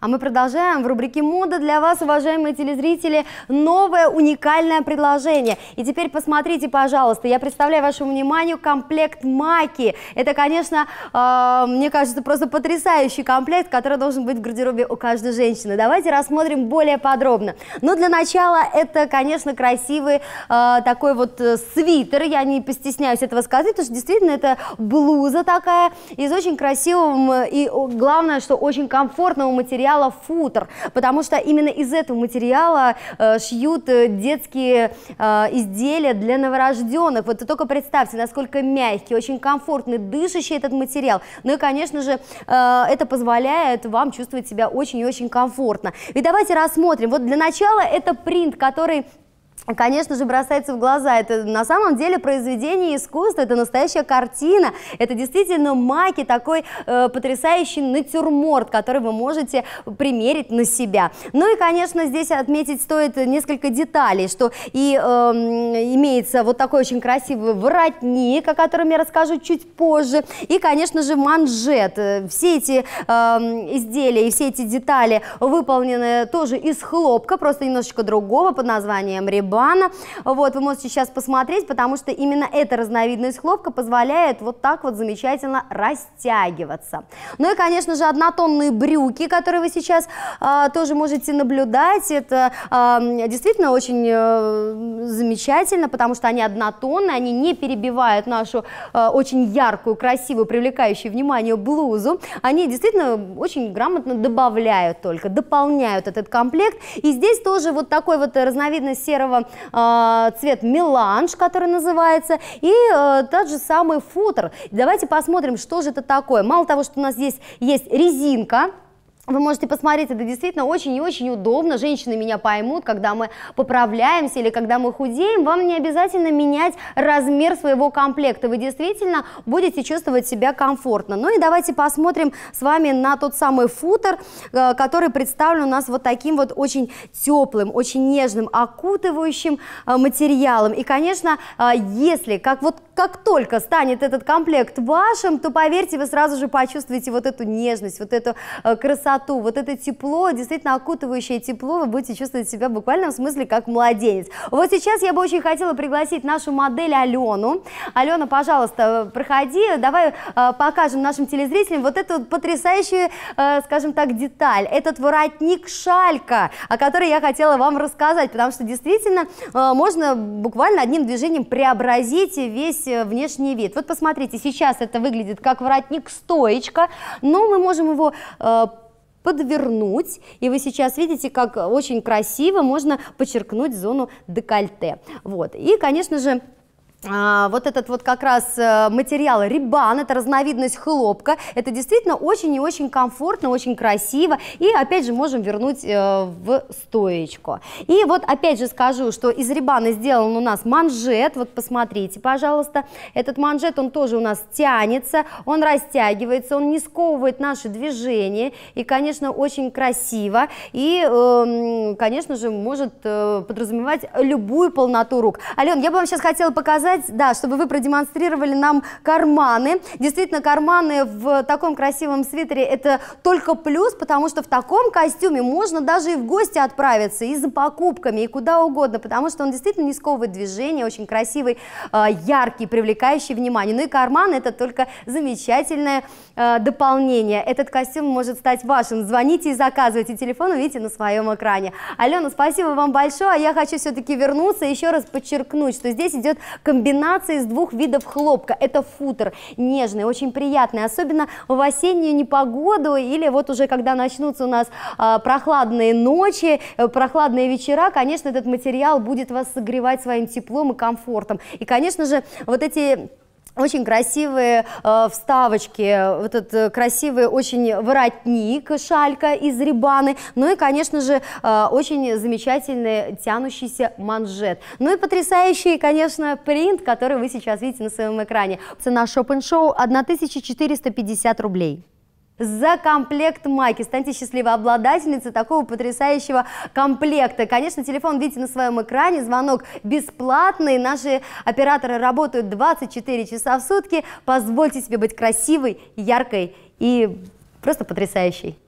А мы продолжаем. В рубрике «Мода» для вас, уважаемые телезрители, новое уникальное предложение. И теперь посмотрите, пожалуйста, я представляю вашему вниманию комплект маки. Это, конечно, э, мне кажется, просто потрясающий комплект, который должен быть в гардеробе у каждой женщины. Давайте рассмотрим более подробно. Но ну, для начала это, конечно, красивый э, такой вот э, свитер. Я не постесняюсь этого сказать, потому что действительно это блуза такая из очень красивого и, главное, что очень комфортного материала материала футер, потому что именно из этого материала э, шьют э, детские э, изделия для новорожденных. Вот только представьте, насколько мягкий, очень комфортный, дышащий этот материал. Ну и, конечно же, э, это позволяет вам чувствовать себя очень и очень комфортно. И давайте рассмотрим. Вот для начала это принт, который конечно же, бросается в глаза. Это на самом деле произведение искусства, это настоящая картина, это действительно маки, такой э, потрясающий натюрморт, который вы можете примерить на себя. Ну и, конечно, здесь отметить стоит несколько деталей, что и э, имеется вот такой очень красивый воротник, о котором я расскажу чуть позже, и, конечно же, манжет. Э, все эти э, изделия и все эти детали выполнены тоже из хлопка, просто немножечко другого под названием ребра Рибана. Вот, вы можете сейчас посмотреть, потому что именно эта разновидность хлопка позволяет вот так вот замечательно растягиваться. Ну и, конечно же, однотонные брюки, которые вы сейчас э, тоже можете наблюдать. Это э, действительно очень э, замечательно, потому что они однотонные, они не перебивают нашу э, очень яркую, красивую, привлекающую внимание блузу. Они действительно очень грамотно добавляют только, дополняют этот комплект. И здесь тоже вот такой вот разновидность серого этого цвет меланж, который называется, и э, тот же самый футер. Давайте посмотрим, что же это такое. Мало того, что у нас здесь есть резинка, вы можете посмотреть, это действительно очень и очень удобно, женщины меня поймут, когда мы поправляемся или когда мы худеем, вам не обязательно менять размер своего комплекта, вы действительно будете чувствовать себя комфортно. Ну и давайте посмотрим с вами на тот самый футер, э, который представлен у нас вот таким вот очень теплым, очень нежным, окутывающим э, материалом. И, конечно, э, если, как вот как только станет этот комплект вашим, то, поверьте, вы сразу же почувствуете вот эту нежность, вот эту э, красоту, вот это тепло, действительно окутывающее тепло, вы будете чувствовать себя буквально в смысле как младенец. Вот сейчас я бы очень хотела пригласить нашу модель Алену. Алена, пожалуйста, проходи, давай э, покажем нашим телезрителям вот эту вот потрясающую, э, скажем так, деталь. Этот воротник-шалька, о которой я хотела вам рассказать, потому что действительно э, можно буквально одним движением преобразить весь Э, внешний вид. Вот посмотрите, сейчас это выглядит как воротник-стоечка, но мы можем его э, подвернуть, и вы сейчас видите, как очень красиво можно подчеркнуть зону декольте. Вот. И, конечно же, а, вот этот вот как раз э, материал рибан, это разновидность хлопка, это действительно очень и очень комфортно, очень красиво, и опять же можем вернуть э, в стоечку. И вот опять же скажу, что из рибана сделан у нас манжет, вот посмотрите, пожалуйста, этот манжет, он тоже у нас тянется, он растягивается, он не сковывает наши движения, и, конечно, очень красиво, и, э, конечно же, может э, подразумевать любую полноту рук. Ален, я бы вам сейчас хотела показать, сказать, да, чтобы вы продемонстрировали нам карманы. Действительно, карманы в таком красивом свитере это только плюс, потому что в таком костюме можно даже и в гости отправиться, и за покупками, и куда угодно, потому что он действительно не сковывает движение, очень красивый, а, яркий, привлекающий внимание. Ну и карман это только замечательное а, дополнение. Этот костюм может стать вашим. Звоните и заказывайте. Телефон увидите на своем экране. Алена, спасибо вам большое. А я хочу все-таки вернуться и еще раз подчеркнуть, что здесь идет комментарий комбинация из двух видов хлопка. Это футер, нежный, очень приятный, особенно в осеннюю непогоду или вот уже когда начнутся у нас а, прохладные ночи, э, прохладные вечера, конечно, этот материал будет вас согревать своим теплом и комфортом. И, конечно же, вот эти очень красивые э, вставочки, вот этот э, красивый очень воротник, шалька из рибаны, ну и, конечно же, э, очень замечательный тянущийся манжет. Ну и потрясающий, конечно, принт, который вы сейчас видите на своем экране. Цена шоппинг-шоу 1450 рублей за комплект майки. Станьте счастливой обладательницей такого потрясающего комплекта. Конечно, телефон видите на своем экране, звонок бесплатный. Наши операторы работают 24 часа в сутки. Позвольте себе быть красивой, яркой и просто потрясающей.